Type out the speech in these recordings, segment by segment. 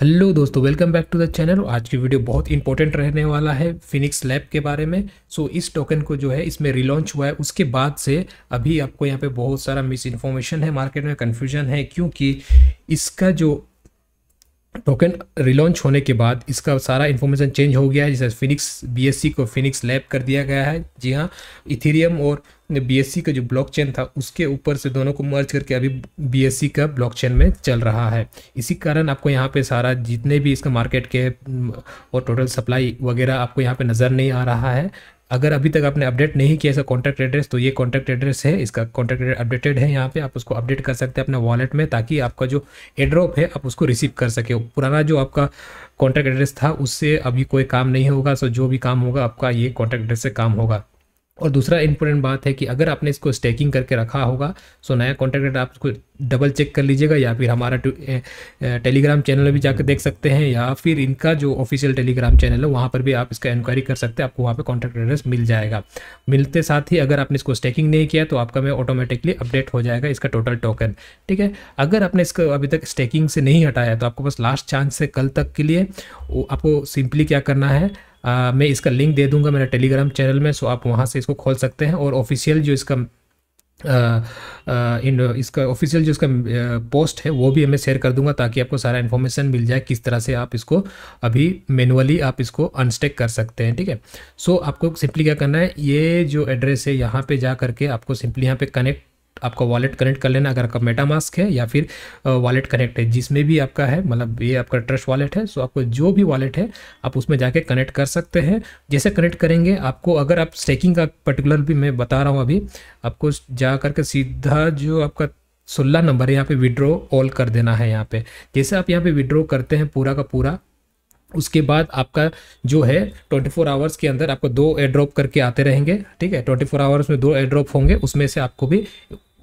hello दोस्तों welcome back to the channel आज की वीडियो बहुत इंपॉर्टेंट रहने वाला है फिनिक्स लैब के बारे में सो so, इस टोकन को जो है इसमें रिलॉन्च हुआ है उसके बाद से अभी आपको यहाँ पे बहुत सारा मिस इन्फॉर्मेशन है मार्केट में कन्फ्यूजन है क्योंकि इसका जो टोकन रिलॉन्च होने के बाद इसका सारा इन्फॉर्मेशन चेंज हो गया है जैसे फिनिक्स बीएससी को फिनिक्स लैब कर दिया गया है जी हाँ इथेरियम और बीएससी का जो ब्लॉकचेन था उसके ऊपर से दोनों को मर्ज करके अभी बीएससी का ब्लॉकचेन में चल रहा है इसी कारण आपको यहाँ पे सारा जितने भी इसका मार्केट के mm, और टोटल सप्लाई वगैरह आपको यहाँ पे नज़र नहीं आ रहा है अगर अभी तक आपने अपडेट नहीं किया ऐसा कॉन्टैक्ट एड्रेस तो ये कॉन्टैक्ट एड्रेस है इसका कॉन्टैक्ट एड्रेस अपडेटेड है यहाँ पे आप उसको अपडेट कर सकते हैं अपने वॉलेट में ताकि आपका जो एड्रॉप है आप उसको रिसीव कर सके पुराना जो आपका कॉन्टैक्ट एड्रेस था उससे अभी कोई काम नहीं होगा सो जो भी काम होगा आपका ये कॉन्टैक्ट एड्रेस से काम होगा और दूसरा इंपॉर्टेंट बात है कि अगर आपने इसको स्टैकिंग करके रखा होगा सो नया कॉन्टैक्ट डेटा आप उसको डबल चेक कर लीजिएगा या फिर हमारा टेलीग्राम चैनल में भी जाकर देख सकते हैं या फिर इनका जो ऑफिशियल टेलीग्राम चैनल है वहाँ पर भी आप इसका इंक्वायरी कर सकते हैं आपको वहाँ पर कॉन्टैक्ट एड्रेस मिल जाएगा मिलते साथ ही अगर आपने इसको स्टैकिंग नहीं किया तो आपका मैं ऑटोमेटिकली अपडेट हो जाएगा इसका टोटल टोकन ठीक है अगर आपने इसको अभी तक स्टैकिंग से नहीं हटाया तो आपको बस लास्ट चांस है कल तक के लिए आपको सिंपली क्या करना है आ, मैं इसका लिंक दे दूंगा मेरा टेलीग्राम चैनल में सो आप वहाँ से इसको खोल सकते हैं और ऑफिशियल जो इसका इन इसका ऑफिशियल जो इसका पोस्ट है वो भी मैं शेयर कर दूंगा ताकि आपको सारा इन्फॉर्मेशन मिल जाए किस तरह से आप इसको अभी मैनुअली आप इसको अनस्टेक कर सकते हैं ठीक है सो so, आपको सिंपली क्या करना है ये जो एड्रेस है यहाँ पे जा करके आपको सिंपली यहाँ पे कनेक्ट आपका वॉलेट कनेक्ट कर लेना अगर आपका मेटा मास्क है या फिर वॉलेट कनेक्ट है जिसमें भी आपका है मतलब ये आपका ट्रस्ट वॉलेट है सो आपको जो भी वॉलेट है आप उसमें जाके कनेक्ट कर सकते हैं जैसे कनेक्ट करेंगे आपको अगर आप स्टेकिंग का पर्टिकुलर भी मैं बता रहा हूँ अभी आपको जा करके सीधा जो आपका सोलह नंबर है यहाँ पे विड्रो ऑल कर देना है यहाँ पे जैसे आप यहाँ पे विड्रो करते हैं पूरा का पूरा उसके बाद आपका जो है 24 फोर आवर्स के अंदर आपको दो एयर ड्रॉप करके आते रहेंगे ठीक है 24 फोर आवर्स में दो एयर ड्रॉप होंगे उसमें से आपको भी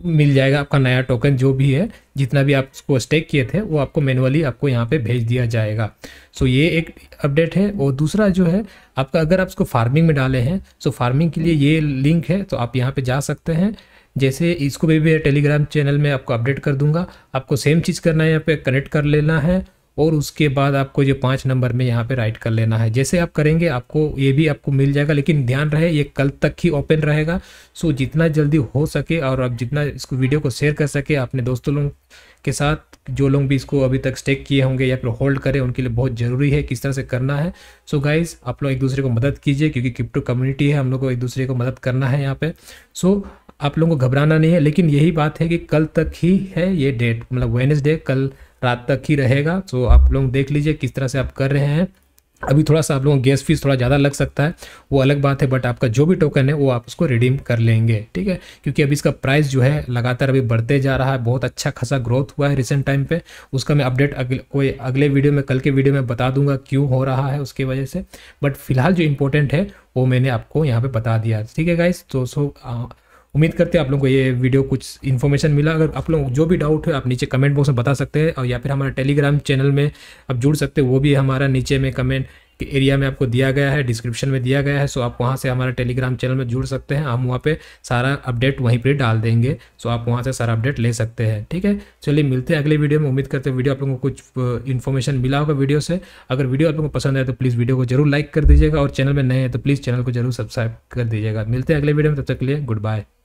मिल जाएगा आपका नया टोकन जो भी है जितना भी आप उसको स्टेक किए थे वो आपको मैनुअली आपको यहाँ पे भेज दिया जाएगा सो ये एक अपडेट है और दूसरा जो है आपका अगर आप उसको फार्मिंग में डाले हैं सो फार्मिंग के लिए ये लिंक है तो आप यहाँ पर जा सकते हैं जैसे इसको भी मैं टेलीग्राम चैनल में आपको अपडेट कर दूंगा आपको सेम चीज़ करना है यहाँ पे कनेक्ट कर लेना है और उसके बाद आपको जो पाँच नंबर में यहाँ पे राइट कर लेना है जैसे आप करेंगे आपको ये भी आपको मिल जाएगा लेकिन ध्यान रहे ये कल तक ही ओपन रहेगा सो जितना जल्दी हो सके और आप जितना इसको वीडियो को शेयर कर सके अपने दोस्तों लोग के साथ जो लोग भी इसको अभी तक स्टेक किए होंगे या फिर होल्ड करें उनके लिए बहुत ज़रूरी है किस तरह से करना है सो so गाइज आप लोग एक दूसरे को मदद कीजिए क्योंकि क्रिप्टो कम्युनिटी है हम लोग को एक दूसरे को मदद करना है यहाँ पे सो so, आप लोगों को घबराना नहीं है लेकिन यही बात है कि कल तक ही है ये डेट मतलब वेनसडे कल रात तक ही रहेगा तो आप लोग देख लीजिए किस तरह से आप कर रहे हैं अभी थोड़ा सा आप लोगों को गैस फीस थोड़ा ज़्यादा लग सकता है वो अलग बात है बट आपका जो भी टोकन है वो आप उसको रिडीम कर लेंगे ठीक है क्योंकि अभी इसका प्राइस जो है लगातार अभी बढ़ते जा रहा है बहुत अच्छा खासा ग्रोथ हुआ है रिसेंट टाइम पे उसका मैं अपडेट अगले कोई अगले वीडियो में कल के वीडियो में बता दूंगा क्यों हो रहा है उसकी वजह से बट फिलहाल जो इंपॉर्टेंट है वो मैंने आपको यहाँ पर बता दिया ठीक है गाइस तो सो उम्मीद करते हैं आप लोगों को ये वीडियो कुछ इन्फॉर्मेशन मिला अगर आप लोग जो भी डाउट है आप नीचे कमेंट बॉक्स में बता सकते हैं और या फिर हमारे टेलीग्राम चैनल में आप जुड़ सकते हैं वो भी हमारा नीचे में कमेंट के एरिया में आपको दिया गया है डिस्क्रिप्शन में दिया गया है सो आप वहाँ से हमारा टेलीग्राम चैनल में जुड़ सकते हैं हम वहाँ पर सारा अपडेट वहीं पर डाल देंगे सो आप वहाँ से सारा अपडेट ले सकते हैं ठीक है चलिए मिलते हैं अगले वीडियो में उम्मीद करते हैं वीडियो आप लोगों को कुछ इन्फॉर्मेशन मिला होगा वीडियो से अगर वीडियो आप लोगों को पसंद आए तो प्लीज़ वीडियो को जरूर लाइक कर दीजिएगा और चैनल में नए हैं तो प्लीज़ चैनल को जरूर सब्सक्राइब कर दीजिएगा मिलते हैं अगले वीडियो में तब तक के लिए गुड बाय